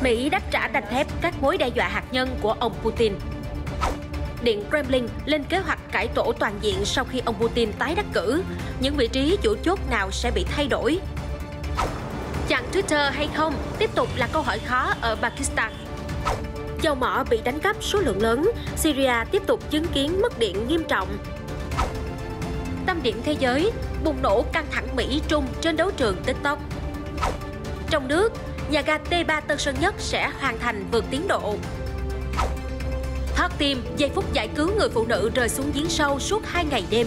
Mỹ đáp trả đanh thép các mối đe dọa hạt nhân của ông Putin. Điện Kremlin lên kế hoạch cải tổ toàn diện sau khi ông Putin tái đắc cử. Những vị trí chủ chốt nào sẽ bị thay đổi? Chặn Twitter hay không tiếp tục là câu hỏi khó ở Pakistan. Dầu mỏ bị đánh cắp số lượng lớn, Syria tiếp tục chứng kiến mất điện nghiêm trọng. Tâm điểm thế giới, bùng nổ căng thẳng Mỹ-Trung trên đấu trường TikTok. Trong nước, nhà ga T3 Tân Sơn Nhất sẽ hoàn thành vượt tiến độ. Thoát tim, giây phút giải cứu người phụ nữ rơi xuống giếng sâu suốt 2 ngày đêm.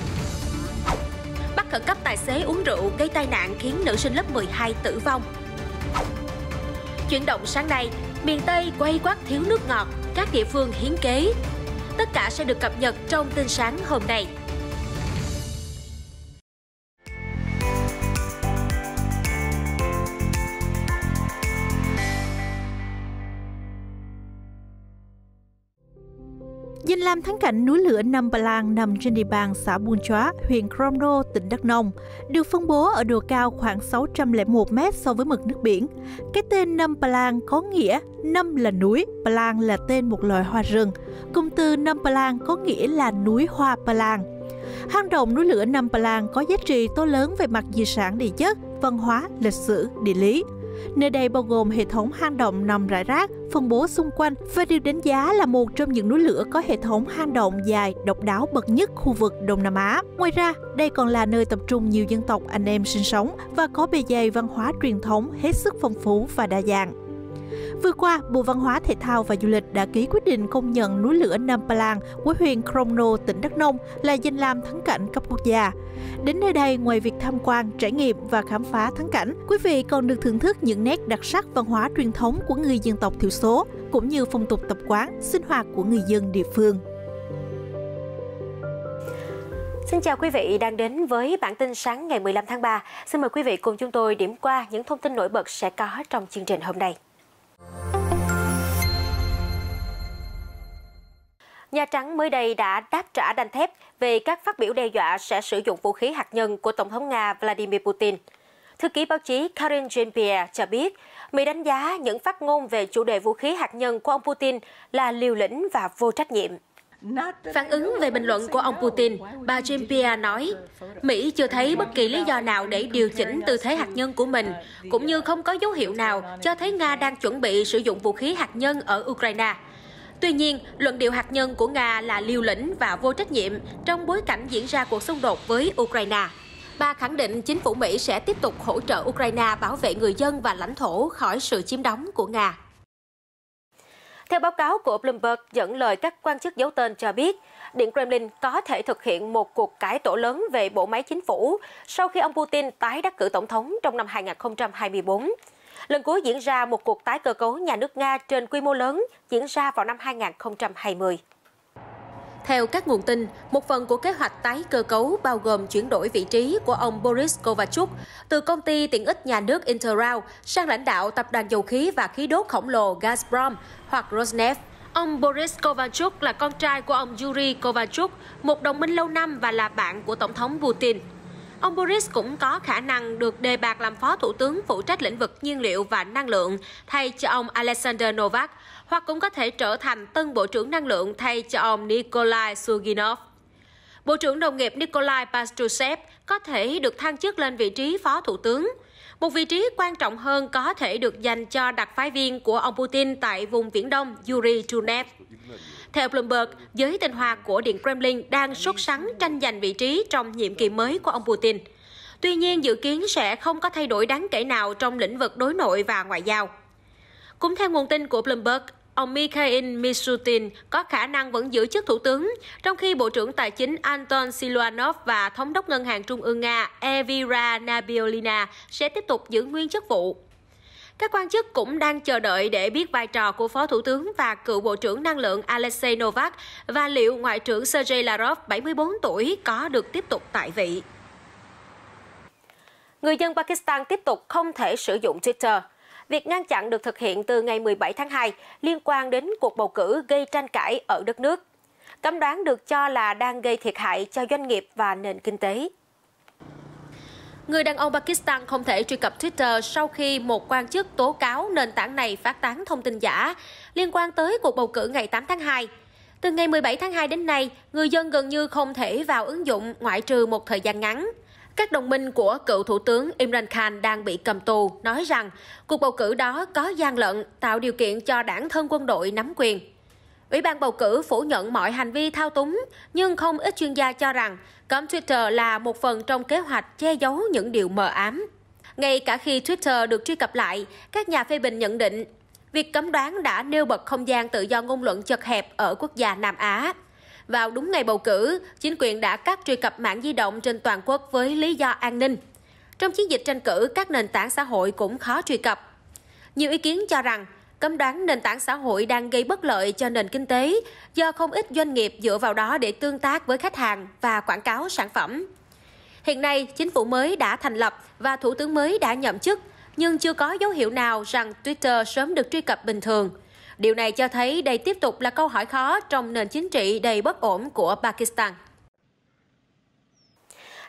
Bắt khẩn cấp tài xế uống rượu gây tai nạn khiến nữ sinh lớp 12 tử vong. Chuyển động sáng nay, miền Tây quay quát thiếu nước ngọt, các địa phương hiến kế. Tất cả sẽ được cập nhật trong tin sáng hôm nay. Tam thắng cảnh núi lửa Nam Ba Lan nằm trên địa bàn xã Buôn Chóa, huyện Kromno, tỉnh Đắk Nông, được phân bố ở độ cao khoảng 601 m so với mực nước biển. Cái tên Nam Ba Lan có nghĩa Nam là núi, Ba Lan là tên một loài hoa rừng. Cụm từ Nam Ba Lan có nghĩa là núi hoa Ba Lan. Hang động núi lửa Nam Ba Lan có giá trị to lớn về mặt di sản địa chất, văn hóa, lịch sử, địa lý. Nơi đây bao gồm hệ thống hang động nằm rải rác, phân bố xung quanh và được đánh giá là một trong những núi lửa có hệ thống hang động dài độc đáo bậc nhất khu vực Đông Nam Á. Ngoài ra, đây còn là nơi tập trung nhiều dân tộc anh em sinh sống và có bề dày văn hóa truyền thống hết sức phong phú và đa dạng. Vừa qua, Bộ Văn hóa Thể thao và Du lịch đã ký quyết định công nhận núi lửa Nam Palang của huyện Kromno, tỉnh Đắk Nông là danh lam thắng cảnh cấp quốc gia. Đến nơi đây, ngoài việc tham quan, trải nghiệm và khám phá thắng cảnh, quý vị còn được thưởng thức những nét đặc sắc văn hóa truyền thống của người dân tộc thiểu số, cũng như phong tục tập quán, sinh hoạt của người dân địa phương. Xin chào quý vị đang đến với bản tin sáng ngày 15 tháng 3. Xin mời quý vị cùng chúng tôi điểm qua những thông tin nổi bật sẽ có trong chương trình hôm nay. Nhà Trắng mới đây đã đáp trả đanh thép về các phát biểu đe dọa sẽ sử dụng vũ khí hạt nhân của Tổng thống Nga Vladimir Putin. Thư ký báo chí Karin Jean-Pierre cho biết, Mỹ đánh giá những phát ngôn về chủ đề vũ khí hạt nhân của ông Putin là liều lĩnh và vô trách nhiệm. Phản ứng về bình luận của ông Putin, bà Jean-Pierre nói, Mỹ chưa thấy bất kỳ lý do nào để điều chỉnh tư thế hạt nhân của mình, cũng như không có dấu hiệu nào cho thấy Nga đang chuẩn bị sử dụng vũ khí hạt nhân ở Ukraine. Tuy nhiên, luận điệu hạt nhân của Nga là liều lĩnh và vô trách nhiệm trong bối cảnh diễn ra cuộc xung đột với Ukraine. Bà khẳng định chính phủ Mỹ sẽ tiếp tục hỗ trợ Ukraine bảo vệ người dân và lãnh thổ khỏi sự chiếm đóng của Nga. Theo báo cáo của Bloomberg dẫn lời các quan chức giấu tên cho biết, Điện Kremlin có thể thực hiện một cuộc cải tổ lớn về bộ máy chính phủ sau khi ông Putin tái đắc cử tổng thống trong năm 2024. Lần cuối diễn ra một cuộc tái cơ cấu nhà nước Nga trên quy mô lớn diễn ra vào năm 2020. Theo các nguồn tin, một phần của kế hoạch tái cơ cấu bao gồm chuyển đổi vị trí của ông Boris Kovachuk từ công ty tiện ích nhà nước Interrail sang lãnh đạo tập đoàn dầu khí và khí đốt khổng lồ Gazprom hoặc Rosneft. Ông Boris Kovachuk là con trai của ông Yuri Kovachuk, một đồng minh lâu năm và là bạn của Tổng thống Putin. Ông Boris cũng có khả năng được đề bạt làm phó thủ tướng phụ trách lĩnh vực nhiên liệu và năng lượng thay cho ông Alexander Novak, hoặc cũng có thể trở thành tân Bộ trưởng Năng lượng thay cho ông Nikolai Suginov. Bộ trưởng Đồng nghiệp Nikolai Pastrusev có thể được thăng chức lên vị trí phó thủ tướng. Một vị trí quan trọng hơn có thể được dành cho đặc phái viên của ông Putin tại vùng Viễn Đông Yuri Trunev. Theo Bloomberg, giới tinh hoa của Điện Kremlin đang sốt sắng tranh giành vị trí trong nhiệm kỳ mới của ông Putin. Tuy nhiên, dự kiến sẽ không có thay đổi đáng kể nào trong lĩnh vực đối nội và ngoại giao. Cũng theo nguồn tin của Bloomberg, ông Mikhail Mishutin có khả năng vẫn giữ chức thủ tướng, trong khi Bộ trưởng Tài chính Anton Siluanov và Thống đốc Ngân hàng Trung ương Nga Evira Nabiolina sẽ tiếp tục giữ nguyên chức vụ. Các quan chức cũng đang chờ đợi để biết vai trò của Phó Thủ tướng và cựu Bộ trưởng Năng lượng Alexei Novak và liệu Ngoại trưởng Sergei Lavrov, 74 tuổi, có được tiếp tục tại vị. Người dân Pakistan tiếp tục không thể sử dụng Twitter. Việc ngăn chặn được thực hiện từ ngày 17 tháng 2 liên quan đến cuộc bầu cử gây tranh cãi ở đất nước. Cấm đoán được cho là đang gây thiệt hại cho doanh nghiệp và nền kinh tế. Người đàn ông Pakistan không thể truy cập Twitter sau khi một quan chức tố cáo nền tảng này phát tán thông tin giả liên quan tới cuộc bầu cử ngày 8 tháng 2. Từ ngày 17 tháng 2 đến nay, người dân gần như không thể vào ứng dụng ngoại trừ một thời gian ngắn. Các đồng minh của cựu thủ tướng Imran Khan đang bị cầm tù nói rằng cuộc bầu cử đó có gian lận, tạo điều kiện cho đảng thân quân đội nắm quyền. Ủy ban bầu cử phủ nhận mọi hành vi thao túng, nhưng không ít chuyên gia cho rằng cấm Twitter là một phần trong kế hoạch che giấu những điều mờ ám. Ngay cả khi Twitter được truy cập lại, các nhà phê bình nhận định việc cấm đoán đã nêu bật không gian tự do ngôn luận chật hẹp ở quốc gia Nam Á. Vào đúng ngày bầu cử, chính quyền đã cắt truy cập mạng di động trên toàn quốc với lý do an ninh. Trong chiến dịch tranh cử, các nền tảng xã hội cũng khó truy cập. Nhiều ý kiến cho rằng Cấm đoán nền tảng xã hội đang gây bất lợi cho nền kinh tế do không ít doanh nghiệp dựa vào đó để tương tác với khách hàng và quảng cáo sản phẩm. Hiện nay, chính phủ mới đã thành lập và thủ tướng mới đã nhậm chức, nhưng chưa có dấu hiệu nào rằng Twitter sớm được truy cập bình thường. Điều này cho thấy đây tiếp tục là câu hỏi khó trong nền chính trị đầy bất ổn của Pakistan.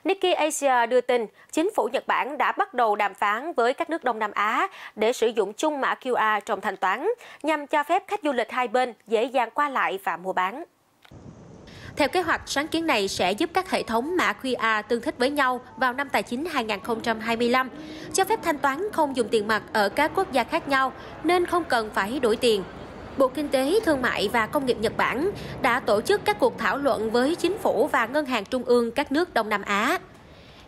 Nikkei Asia đưa tin, chính phủ Nhật Bản đã bắt đầu đàm phán với các nước Đông Nam Á để sử dụng chung mã QR trong thanh toán, nhằm cho phép khách du lịch hai bên dễ dàng qua lại và mua bán. Theo kế hoạch, sáng kiến này sẽ giúp các hệ thống mã QR tương thích với nhau vào năm tài chính 2025, cho phép thanh toán không dùng tiền mặt ở các quốc gia khác nhau nên không cần phải đổi tiền Bộ Kinh tế, Thương mại và Công nghiệp Nhật Bản đã tổ chức các cuộc thảo luận với chính phủ và ngân hàng trung ương các nước Đông Nam Á.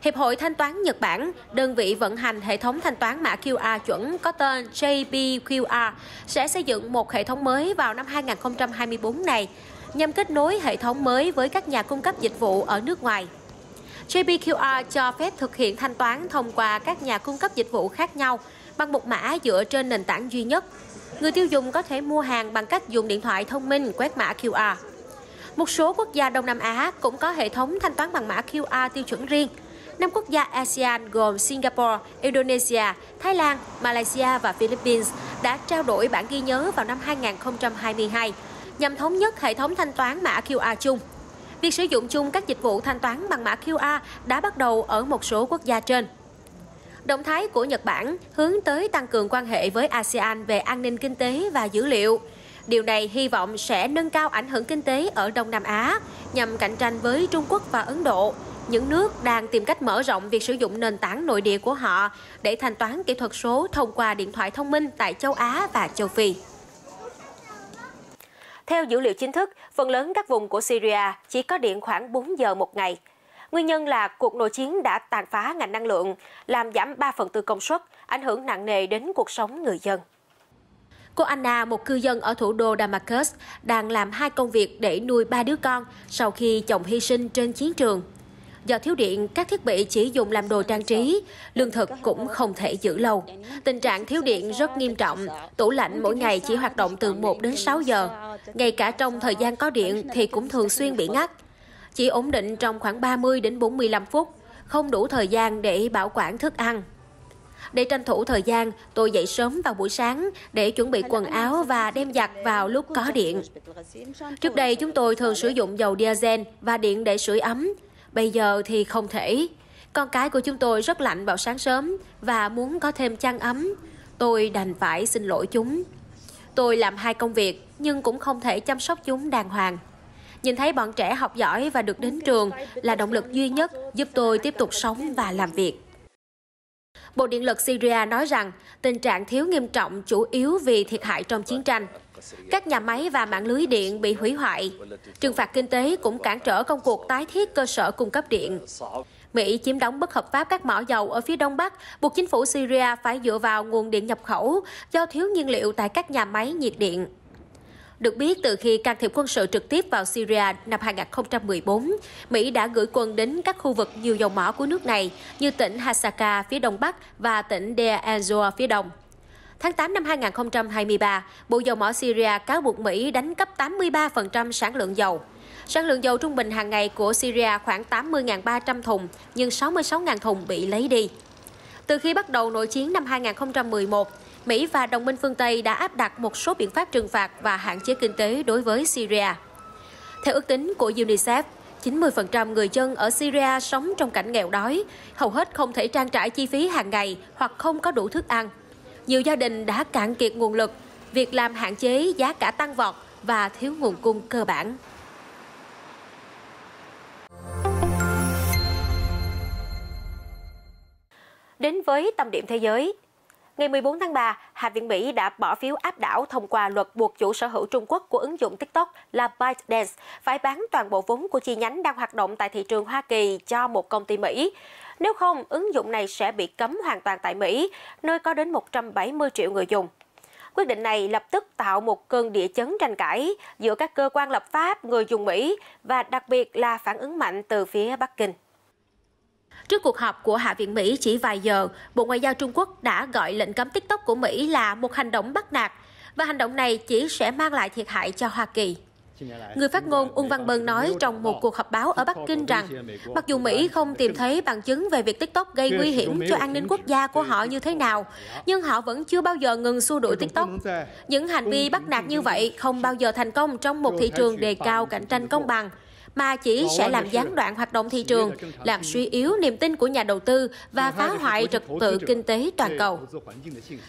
Hiệp hội Thanh toán Nhật Bản, đơn vị vận hành hệ thống thanh toán mã QR chuẩn có tên JBQR, sẽ xây dựng một hệ thống mới vào năm 2024 này nhằm kết nối hệ thống mới với các nhà cung cấp dịch vụ ở nước ngoài. JBQR cho phép thực hiện thanh toán thông qua các nhà cung cấp dịch vụ khác nhau bằng một mã dựa trên nền tảng duy nhất người tiêu dùng có thể mua hàng bằng cách dùng điện thoại thông minh quét mã QR. Một số quốc gia Đông Nam Á cũng có hệ thống thanh toán bằng mã QR tiêu chuẩn riêng. Năm quốc gia ASEAN gồm Singapore, Indonesia, Thái Lan, Malaysia và Philippines đã trao đổi bản ghi nhớ vào năm 2022 nhằm thống nhất hệ thống thanh toán mã QR chung. Việc sử dụng chung các dịch vụ thanh toán bằng mã QR đã bắt đầu ở một số quốc gia trên. Động thái của Nhật Bản hướng tới tăng cường quan hệ với ASEAN về an ninh kinh tế và dữ liệu. Điều này hy vọng sẽ nâng cao ảnh hưởng kinh tế ở Đông Nam Á nhằm cạnh tranh với Trung Quốc và Ấn Độ, những nước đang tìm cách mở rộng việc sử dụng nền tảng nội địa của họ để thanh toán kỹ thuật số thông qua điện thoại thông minh tại châu Á và châu Phi. Theo dữ liệu chính thức, phần lớn các vùng của Syria chỉ có điện khoảng 4 giờ một ngày. Nguyên nhân là cuộc nội chiến đã tàn phá ngành năng lượng, làm giảm 3 phần tư công suất, ảnh hưởng nặng nề đến cuộc sống người dân. Cô Anna, một cư dân ở thủ đô Damascus, đang làm hai công việc để nuôi ba đứa con sau khi chồng hy sinh trên chiến trường. Do thiếu điện, các thiết bị chỉ dùng làm đồ trang trí, lương thực cũng không thể giữ lâu. Tình trạng thiếu điện rất nghiêm trọng, tủ lạnh mỗi ngày chỉ hoạt động từ 1 đến 6 giờ. Ngay cả trong thời gian có điện thì cũng thường xuyên bị ngắt chỉ ổn định trong khoảng 30 đến 45 phút, không đủ thời gian để bảo quản thức ăn. Để tranh thủ thời gian, tôi dậy sớm vào buổi sáng để chuẩn bị quần áo và đem giặt vào lúc có điện. Trước đây chúng tôi thường sử dụng dầu diesel và điện để sưởi ấm, bây giờ thì không thể. Con cái của chúng tôi rất lạnh vào sáng sớm và muốn có thêm chăn ấm. Tôi đành phải xin lỗi chúng. Tôi làm hai công việc nhưng cũng không thể chăm sóc chúng đàng hoàng. Nhìn thấy bọn trẻ học giỏi và được đến trường là động lực duy nhất giúp tôi tiếp tục sống và làm việc. Bộ Điện lực Syria nói rằng tình trạng thiếu nghiêm trọng chủ yếu vì thiệt hại trong chiến tranh. Các nhà máy và mạng lưới điện bị hủy hoại. Trừng phạt kinh tế cũng cản trở công cuộc tái thiết cơ sở cung cấp điện. Mỹ chiếm đóng bất hợp pháp các mỏ dầu ở phía đông bắc, buộc chính phủ Syria phải dựa vào nguồn điện nhập khẩu do thiếu nhiên liệu tại các nhà máy nhiệt điện. Được biết, từ khi can thiệp quân sự trực tiếp vào Syria năm 2014, Mỹ đã gửi quân đến các khu vực nhiều dầu mỏ của nước này như tỉnh Hasaka phía đông bắc và tỉnh Deir ez-Zor phía đông. Tháng 8 năm 2023, Bộ Dầu mỏ Syria cáo buộc Mỹ đánh cấp 83% sản lượng dầu. Sản lượng dầu trung bình hàng ngày của Syria khoảng 80.300 thùng, nhưng 66.000 thùng bị lấy đi. Từ khi bắt đầu nội chiến năm 2011, Mỹ và đồng minh phương Tây đã áp đặt một số biện pháp trừng phạt và hạn chế kinh tế đối với Syria. Theo ước tính của UNICEF, 90% người dân ở Syria sống trong cảnh nghèo đói, hầu hết không thể trang trải chi phí hàng ngày hoặc không có đủ thức ăn. Nhiều gia đình đã cạn kiệt nguồn lực, việc làm hạn chế giá cả tăng vọt và thiếu nguồn cung cơ bản. Đến với tâm điểm thế giới, Ngày 14 tháng 3, Hạ viện Mỹ đã bỏ phiếu áp đảo thông qua luật buộc chủ sở hữu Trung Quốc của ứng dụng TikTok là ByteDance phải bán toàn bộ vốn của chi nhánh đang hoạt động tại thị trường Hoa Kỳ cho một công ty Mỹ. Nếu không, ứng dụng này sẽ bị cấm hoàn toàn tại Mỹ, nơi có đến 170 triệu người dùng. Quyết định này lập tức tạo một cơn địa chấn tranh cãi giữa các cơ quan lập pháp, người dùng Mỹ và đặc biệt là phản ứng mạnh từ phía Bắc Kinh. Trước cuộc họp của Hạ viện Mỹ chỉ vài giờ, Bộ Ngoại giao Trung Quốc đã gọi lệnh cấm TikTok của Mỹ là một hành động bắt nạt và hành động này chỉ sẽ mang lại thiệt hại cho Hoa Kỳ. Người phát ngôn Ung Văn Bân nói trong một cuộc họp báo ở Bắc Kinh rằng, mặc dù Mỹ không tìm thấy bằng chứng về việc TikTok gây nguy hiểm cho an ninh quốc gia của họ như thế nào, nhưng họ vẫn chưa bao giờ ngừng xua đuổi TikTok. Những hành vi bắt nạt như vậy không bao giờ thành công trong một thị trường đề cao cạnh tranh công bằng mà chỉ sẽ làm gián đoạn hoạt động thị trường, làm suy yếu niềm tin của nhà đầu tư và phá hoại trật tự kinh tế toàn cầu.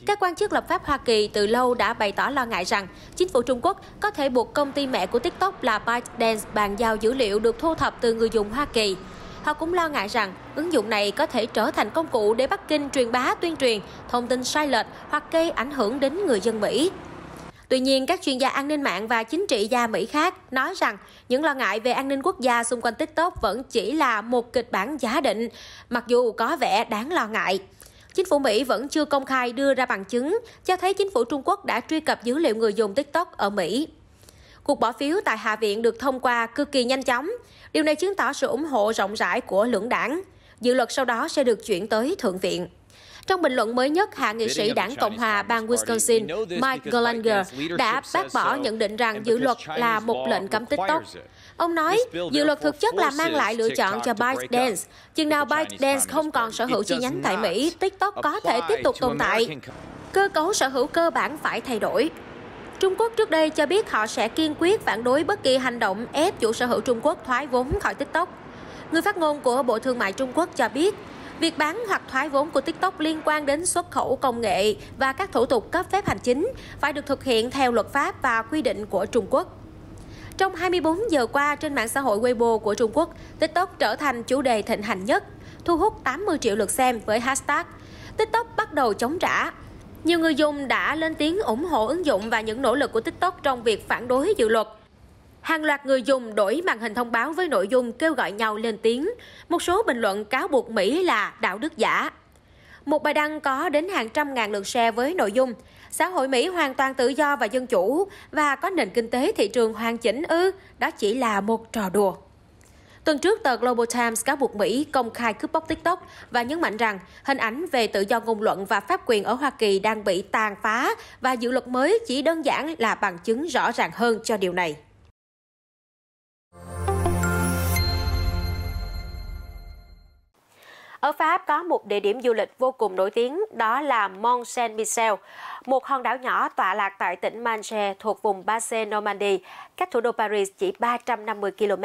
Các quan chức lập pháp Hoa Kỳ từ lâu đã bày tỏ lo ngại rằng chính phủ Trung Quốc có thể buộc công ty mẹ của TikTok là ByteDance bàn giao dữ liệu được thu thập từ người dùng Hoa Kỳ. Họ cũng lo ngại rằng ứng dụng này có thể trở thành công cụ để Bắc Kinh truyền bá tuyên truyền thông tin sai lệch hoặc gây ảnh hưởng đến người dân Mỹ. Tuy nhiên, các chuyên gia an ninh mạng và chính trị gia Mỹ khác nói rằng những lo ngại về an ninh quốc gia xung quanh TikTok vẫn chỉ là một kịch bản giả định, mặc dù có vẻ đáng lo ngại. Chính phủ Mỹ vẫn chưa công khai đưa ra bằng chứng cho thấy chính phủ Trung Quốc đã truy cập dữ liệu người dùng TikTok ở Mỹ. Cuộc bỏ phiếu tại Hạ viện được thông qua cực kỳ nhanh chóng. Điều này chứng tỏ sự ủng hộ rộng rãi của lưỡng đảng. Dự luật sau đó sẽ được chuyển tới Thượng viện. Trong bình luận mới nhất, hạ nghị sĩ đảng Cộng hòa bang Wisconsin Mike Gallagher đã bác bỏ nhận định rằng dự luật là một lệnh cấm TikTok. Ông nói, dự luật thực chất là mang lại lựa chọn cho ByteDance. Chừng nào ByteDance không còn sở hữu chi nhánh tại Mỹ, TikTok có thể tiếp tục tồn tại. Cơ cấu sở hữu cơ bản phải thay đổi. Trung Quốc trước đây cho biết họ sẽ kiên quyết phản đối bất kỳ hành động ép chủ sở hữu Trung Quốc thoái vốn khỏi TikTok. Người phát ngôn của Bộ Thương mại Trung Quốc cho biết, Việc bán hoặc thoái vốn của TikTok liên quan đến xuất khẩu công nghệ và các thủ tục cấp phép hành chính phải được thực hiện theo luật pháp và quy định của Trung Quốc. Trong 24 giờ qua, trên mạng xã hội Weibo của Trung Quốc, TikTok trở thành chủ đề thịnh hành nhất, thu hút 80 triệu lượt xem với hashtag TikTok bắt đầu chống trả. Nhiều người dùng đã lên tiếng ủng hộ ứng dụng và những nỗ lực của TikTok trong việc phản đối dự luật. Hàng loạt người dùng đổi màn hình thông báo với nội dung kêu gọi nhau lên tiếng. Một số bình luận cáo buộc Mỹ là đạo đức giả. Một bài đăng có đến hàng trăm ngàn lượt share với nội dung Xã hội Mỹ hoàn toàn tự do và dân chủ và có nền kinh tế thị trường hoàn chỉnh ư, đó chỉ là một trò đùa. Tuần trước, tờ Global Times cáo buộc Mỹ công khai cướp bóc TikTok và nhấn mạnh rằng hình ảnh về tự do ngôn luận và pháp quyền ở Hoa Kỳ đang bị tàn phá và dự luật mới chỉ đơn giản là bằng chứng rõ ràng hơn cho điều này. Ở Pháp có một địa điểm du lịch vô cùng nổi tiếng, đó là Mont Saint-Michel, một hòn đảo nhỏ tọa lạc tại tỉnh Manche thuộc vùng Basse Normandie, cách thủ đô Paris chỉ 350 km.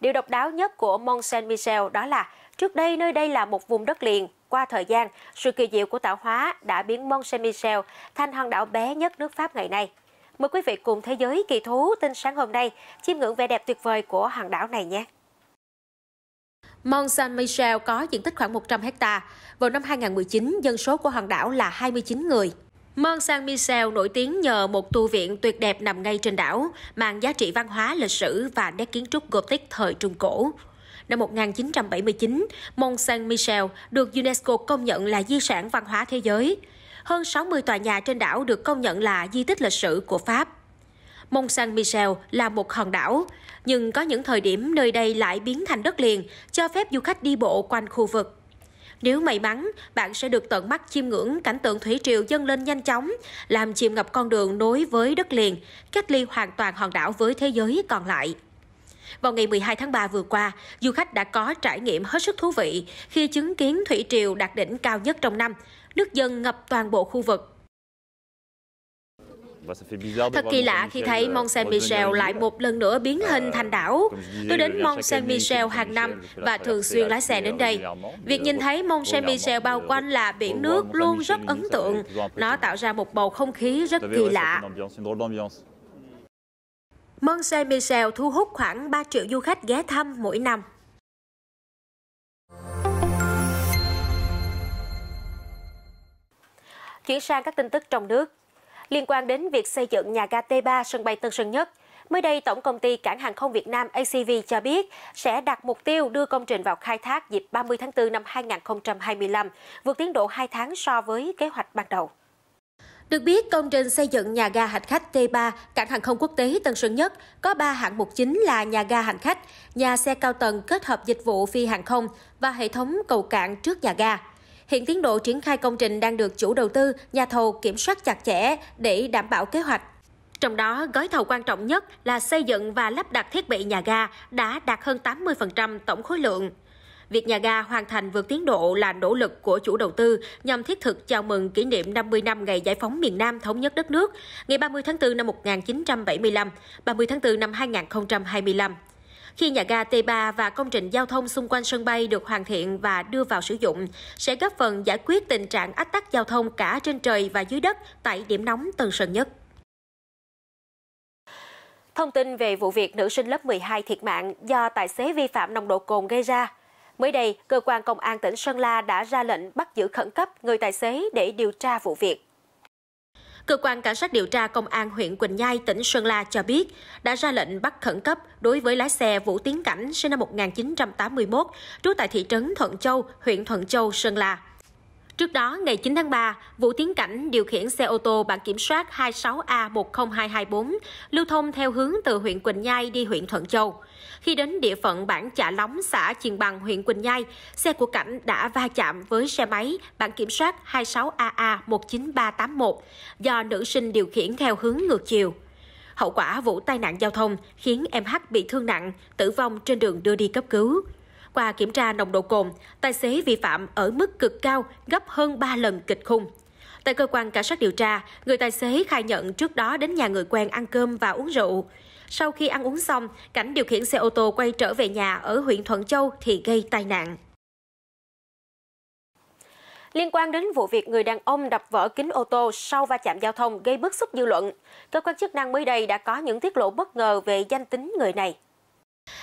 Điều độc đáo nhất của Mont Saint-Michel đó là trước đây nơi đây là một vùng đất liền. Qua thời gian, sự kỳ diệu của tạo hóa đã biến Mont Saint-Michel thành hòn đảo bé nhất nước Pháp ngày nay. Mời quý vị cùng thế giới kỳ thú tinh sáng hôm nay chiêm ngưỡng vẻ đẹp tuyệt vời của hòn đảo này nhé. Mont Saint-Michel có diện tích khoảng 100 hecta. Vào năm 2019, dân số của hòn đảo là 29 người. Mont Saint-Michel nổi tiếng nhờ một tu viện tuyệt đẹp nằm ngay trên đảo, mang giá trị văn hóa, lịch sử và nét kiến trúc Gothic thời Trung Cổ. Năm 1979, Mont Saint-Michel được UNESCO công nhận là di sản văn hóa thế giới. Hơn 60 tòa nhà trên đảo được công nhận là di tích lịch sử của Pháp. Mont Saint Michel là một hòn đảo, nhưng có những thời điểm nơi đây lại biến thành đất liền, cho phép du khách đi bộ quanh khu vực. Nếu may mắn, bạn sẽ được tận mắt chiêm ngưỡng cảnh tượng thủy triều dâng lên nhanh chóng, làm chìm ngập con đường nối với đất liền, cách ly hoàn toàn hòn đảo với thế giới còn lại. Vào ngày 12 tháng 3 vừa qua, du khách đã có trải nghiệm hết sức thú vị khi chứng kiến thủy triều đạt đỉnh cao nhất trong năm, nước dâng ngập toàn bộ khu vực. Thật kỳ lạ khi thấy Mont Saint-Michel lại một lần nữa biến hình thành đảo. Tôi đến Mont Saint-Michel hàng năm và thường xuyên lái xe đến đây. Việc nhìn thấy Mont Saint-Michel bao quanh là biển nước luôn rất ấn tượng. Nó tạo ra một bầu không khí rất kỳ lạ. Mont Saint-Michel thu hút khoảng 3 triệu du khách ghé thăm mỗi năm. Chuyển sang các tin tức trong nước liên quan đến việc xây dựng nhà ga T3 sân bay Tân Sơn Nhất. Mới đây, Tổng Công ty Cảng Hàng không Việt Nam ACV cho biết sẽ đặt mục tiêu đưa công trình vào khai thác dịp 30 tháng 4 năm 2025, vượt tiến độ 2 tháng so với kế hoạch ban đầu. Được biết, công trình xây dựng nhà ga hành khách T3, cảng hàng không quốc tế Tân Sơn Nhất có 3 hạng mục chính là nhà ga hành khách, nhà xe cao tầng kết hợp dịch vụ phi hàng không và hệ thống cầu cảng trước nhà ga. Hiện tiến độ triển khai công trình đang được chủ đầu tư, nhà thầu kiểm soát chặt chẽ để đảm bảo kế hoạch. Trong đó, gói thầu quan trọng nhất là xây dựng và lắp đặt thiết bị nhà ga đã đạt hơn 80% tổng khối lượng. Việc nhà ga hoàn thành vượt tiến độ là nỗ lực của chủ đầu tư nhằm thiết thực chào mừng kỷ niệm 50 năm ngày giải phóng miền Nam thống nhất đất nước, ngày 30 tháng 4 năm 1975, 30 tháng 4 năm 2025. Khi nhà ga T3 và công trình giao thông xung quanh sân bay được hoàn thiện và đưa vào sử dụng, sẽ góp phần giải quyết tình trạng ách tắc giao thông cả trên trời và dưới đất tại điểm nóng Tân Sơn Nhất. Thông tin về vụ việc nữ sinh lớp 12 thiệt mạng do tài xế vi phạm nồng độ cồn gây ra. Mới đây, cơ quan công an tỉnh Sơn La đã ra lệnh bắt giữ khẩn cấp người tài xế để điều tra vụ việc. Cơ quan Cảnh sát điều tra Công an huyện Quỳnh Nhai, tỉnh Sơn La cho biết đã ra lệnh bắt khẩn cấp đối với lái xe Vũ Tiến Cảnh sinh năm 1981, trú tại thị trấn Thuận Châu, huyện Thuận Châu, Sơn La. Trước đó, ngày 9 tháng 3, Vũ Tiến Cảnh điều khiển xe ô tô bản kiểm soát 26A10224 lưu thông theo hướng từ huyện Quỳnh Nhai đi huyện Thuận Châu. Khi đến địa phận bản Chả Lóng, xã Triền Bằng, huyện Quỳnh Nhai, xe của Cảnh đã va chạm với xe máy bản kiểm soát 26AA19381 do nữ sinh điều khiển theo hướng ngược chiều. Hậu quả vụ tai nạn giao thông khiến em H bị thương nặng, tử vong trên đường đưa đi cấp cứu. Qua kiểm tra nồng độ cồn, tài xế vi phạm ở mức cực cao gấp hơn 3 lần kịch khung. Tại cơ quan cảnh sát điều tra, người tài xế khai nhận trước đó đến nhà người quen ăn cơm và uống rượu. Sau khi ăn uống xong, Cảnh điều khiển xe ô tô quay trở về nhà ở huyện Thuận Châu thì gây tai nạn. Liên quan đến vụ việc người đàn ông đập vỡ kính ô tô sau va chạm giao thông gây bức xúc dư luận, cơ quan chức năng mới đây đã có những tiết lộ bất ngờ về danh tính người này.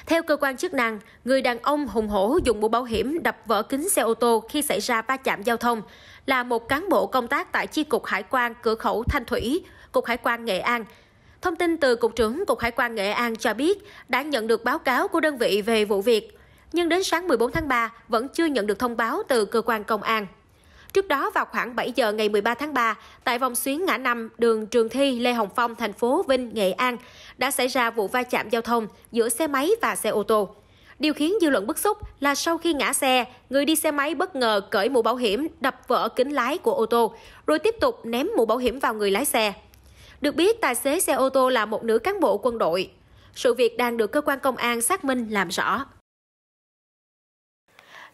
Theo cơ quan chức năng, người đàn ông hùng hổ dùng mũ bảo hiểm đập vỡ kính xe ô tô khi xảy ra va chạm giao thông là một cán bộ công tác tại chi cục hải quan cửa khẩu Thanh Thủy, cục hải quan Nghệ An. Thông tin từ Cục trưởng Cục Hải quan Nghệ An cho biết đã nhận được báo cáo của đơn vị về vụ việc, nhưng đến sáng 14 tháng 3 vẫn chưa nhận được thông báo từ cơ quan công an. Trước đó vào khoảng 7 giờ ngày 13 tháng 3, tại vòng xuyến ngã năm đường Trường Thi Lê Hồng Phong, thành phố Vinh, Nghệ An, đã xảy ra vụ va chạm giao thông giữa xe máy và xe ô tô. Điều khiến dư luận bức xúc là sau khi ngã xe, người đi xe máy bất ngờ cởi mũ bảo hiểm đập vỡ kính lái của ô tô, rồi tiếp tục ném mũ bảo hiểm vào người lái xe. Được biết, tài xế xe ô tô là một nữ cán bộ quân đội. Sự việc đang được cơ quan công an xác minh làm rõ.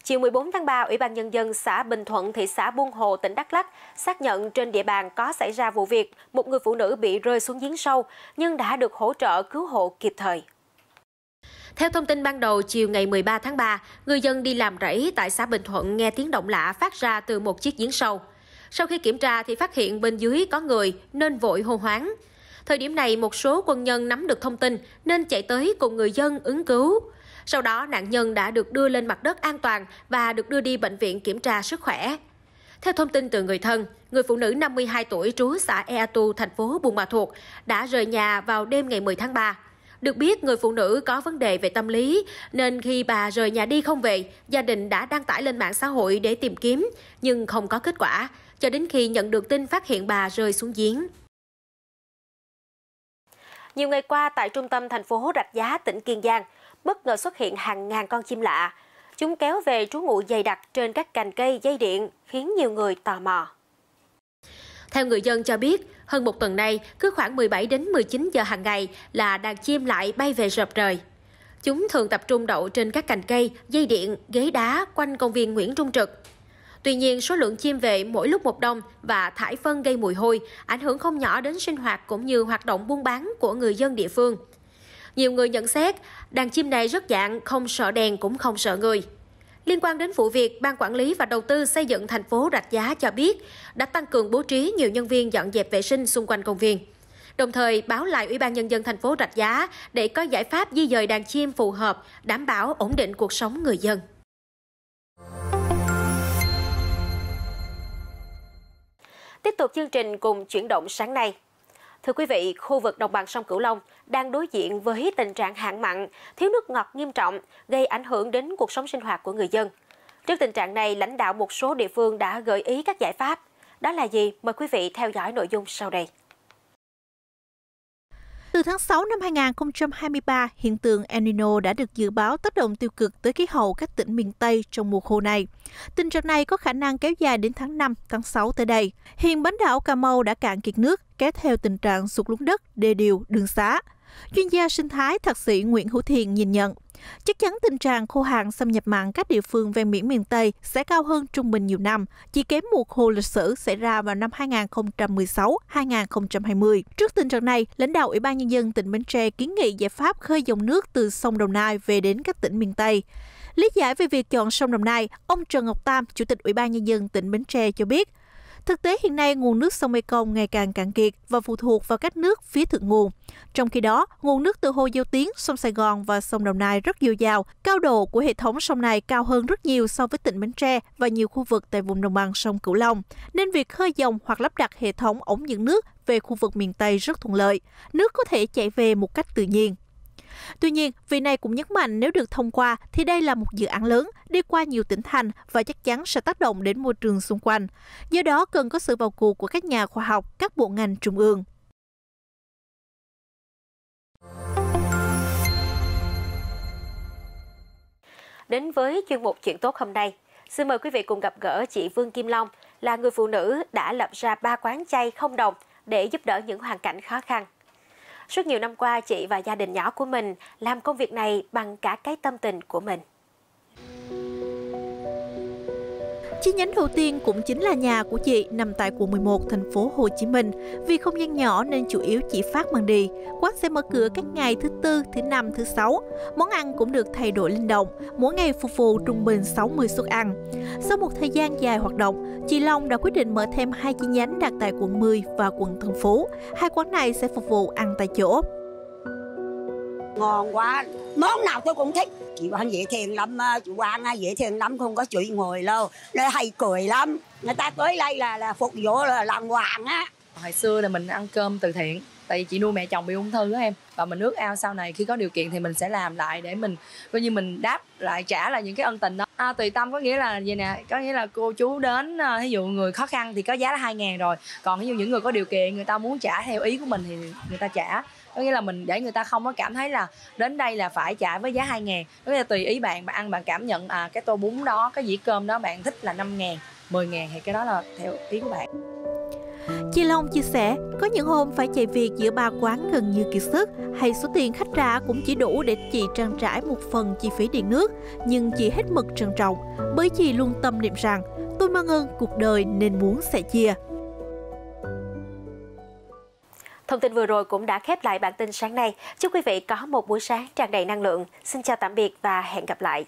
Chiều 14 tháng 3, Ủy ban Nhân dân xã Bình Thuận, thị xã Buôn Hồ, tỉnh Đắk Lắk xác nhận trên địa bàn có xảy ra vụ việc một người phụ nữ bị rơi xuống giếng sâu nhưng đã được hỗ trợ cứu hộ kịp thời. Theo thông tin ban đầu, chiều ngày 13 tháng 3, người dân đi làm rẫy tại xã Bình Thuận nghe tiếng động lạ phát ra từ một chiếc giếng sâu. Sau khi kiểm tra thì phát hiện bên dưới có người nên vội hô hoáng. Thời điểm này, một số quân nhân nắm được thông tin nên chạy tới cùng người dân ứng cứu. Sau đó, nạn nhân đã được đưa lên mặt đất an toàn và được đưa đi bệnh viện kiểm tra sức khỏe. Theo thông tin từ người thân, người phụ nữ 52 tuổi trú xã Ea Tu, thành phố Buôn Ma Thuột đã rời nhà vào đêm ngày 10 tháng 3. Được biết, người phụ nữ có vấn đề về tâm lý, nên khi bà rời nhà đi không về, gia đình đã đăng tải lên mạng xã hội để tìm kiếm, nhưng không có kết quả, cho đến khi nhận được tin phát hiện bà rơi xuống giếng. Nhiều ngày qua, tại trung tâm thành phố Rạch Giá, tỉnh Kiên Giang, bất ngờ xuất hiện hàng ngàn con chim lạ. Chúng kéo về trú ngụ dày đặc trên các cành cây dây điện, khiến nhiều người tò mò. Theo người dân cho biết, hơn một tuần nay, cứ khoảng 17 đến 19 giờ hàng ngày là đàn chim lại bay về rợp rời. Chúng thường tập trung đậu trên các cành cây, dây điện, ghế đá quanh công viên Nguyễn Trung Trực. Tuy nhiên, số lượng chim về mỗi lúc một đông và thải phân gây mùi hôi, ảnh hưởng không nhỏ đến sinh hoạt cũng như hoạt động buôn bán của người dân địa phương. Nhiều người nhận xét, đàn chim này rất dạng, không sợ đèn cũng không sợ người. Liên quan đến vụ việc, Ban Quản lý và Đầu tư xây dựng thành phố Rạch Giá cho biết đã tăng cường bố trí nhiều nhân viên dọn dẹp vệ sinh xung quanh công viên. Đồng thời báo lại Ủy ban Nhân dân thành phố Rạch Giá để có giải pháp di dời đàn chim phù hợp, đảm bảo ổn định cuộc sống người dân. Tiếp tục chương trình cùng chuyển động sáng nay. Thưa quý vị, khu vực đồng bằng sông Cửu Long đang đối diện với tình trạng hạn mặn, thiếu nước ngọt nghiêm trọng, gây ảnh hưởng đến cuộc sống sinh hoạt của người dân. Trước tình trạng này, lãnh đạo một số địa phương đã gợi ý các giải pháp. Đó là gì? Mời quý vị theo dõi nội dung sau đây. Từ tháng 6 năm 2023, hiện tượng El Nino đã được dự báo tác động tiêu cực tới khí hậu các tỉnh miền Tây trong mùa khô này. Tình trạng này có khả năng kéo dài đến tháng 5, tháng 6 tới đây. Hiện bán đảo Cà Mau đã cạn kiệt nước, kéo theo tình trạng sụt lún đất, đê điều, đường xá. Chuyên gia sinh thái thạc sĩ Nguyễn Hữu Thiện nhìn nhận, chắc chắn tình trạng khô hạn xâm nhập mặn các địa phương ven biển miền Tây sẽ cao hơn trung bình nhiều năm, chỉ kém một hồ lịch sử xảy ra vào năm 2016-2020. Trước tình trạng này, lãnh đạo Ủy ban Nhân dân tỉnh Bến Tre kiến nghị giải pháp khơi dòng nước từ sông Đồng Nai về đến các tỉnh miền Tây. Lý giải về việc chọn sông Đồng Nai, ông Trần Ngọc Tam, Chủ tịch Ủy ban Nhân dân tỉnh Bến Tre cho biết, Thực tế hiện nay nguồn nước sông Mekong ngày càng cạn kiệt và phụ thuộc vào các nước phía thượng nguồn. Trong khi đó, nguồn nước từ hồ Dâu Tiến, sông Sài Gòn và sông Đồng Nai rất dồi dào. Cao độ của hệ thống sông này cao hơn rất nhiều so với tỉnh Bến Tre và nhiều khu vực tại vùng đồng bằng sông Cửu Long, nên việc khơi dòng hoặc lắp đặt hệ thống ống dẫn nước về khu vực miền Tây rất thuận lợi. Nước có thể chảy về một cách tự nhiên. Tuy nhiên, vị này cũng nhấn mạnh nếu được thông qua thì đây là một dự án lớn, đi qua nhiều tỉnh thành và chắc chắn sẽ tác động đến môi trường xung quanh. Do đó, cần có sự vào cuộc của các nhà khoa học, các bộ ngành trung ương. Đến với chuyên mục chuyện tốt hôm nay, xin mời quý vị cùng gặp gỡ chị Vương Kim Long, là người phụ nữ đã lập ra ba quán chay không đồng để giúp đỡ những hoàn cảnh khó khăn. Suốt nhiều năm qua, chị và gia đình nhỏ của mình làm công việc này bằng cả cái tâm tình của mình. Chi nhánh đầu tiên cũng chính là nhà của chị nằm tại quận 11, thành phố Hồ Chí Minh. Vì không gian nhỏ nên chủ yếu chỉ phát mang đi. Quán sẽ mở cửa các ngày thứ tư, thứ năm, thứ sáu. Món ăn cũng được thay đổi linh động, mỗi ngày phục vụ trung bình 60 suất ăn. Sau một thời gian dài hoạt động, chị Long đã quyết định mở thêm hai chi nhánh đặt tại quận 10 và quận Tân Phú. Hai quán này sẽ phục vụ ăn tại chỗ. Ngon quá, món nào tôi cũng thích chị Hoàng dễ thiền lắm chị Hoàng dễ thiền lắm không có chuyện ngồi đâu nó hay cười lắm người ta tới đây là là phục vụ là làm hoàng á hồi xưa là mình ăn cơm từ thiện tại vì chị nuôi mẹ chồng bị ung thư đó em và mình ước ao sau này khi có điều kiện thì mình sẽ làm lại để mình coi như mình đáp lại trả lại những cái ân tình đó à, tùy tâm có nghĩa là gì nè có nghĩa là cô chú đến à, ví dụ người khó khăn thì có giá là hai ngàn rồi còn ví dụ những người có điều kiện người ta muốn trả theo ý của mình thì người ta trả có nghĩa là mình để người ta không có cảm thấy là đến đây là phải trả với giá hai ngàn có nghĩa là tùy ý bạn bạn ăn bạn cảm nhận à cái tô bún đó cái dĩa cơm đó bạn thích là năm ngàn 10 ngàn thì cái đó là theo ý của bạn Chị Long chia sẻ, có những hôm phải chạy việc giữa ba quán gần như kiệt sức hay số tiền khách trả cũng chỉ đủ để chị trang trải một phần chi phí điện nước, nhưng chị hết mực trân trọng bởi chị luôn tâm niệm rằng tôi mang ơn cuộc đời nên muốn sẻ chia. Thông tin vừa rồi cũng đã khép lại bản tin sáng nay. Chúc quý vị có một buổi sáng tràn đầy năng lượng. Xin chào tạm biệt và hẹn gặp lại.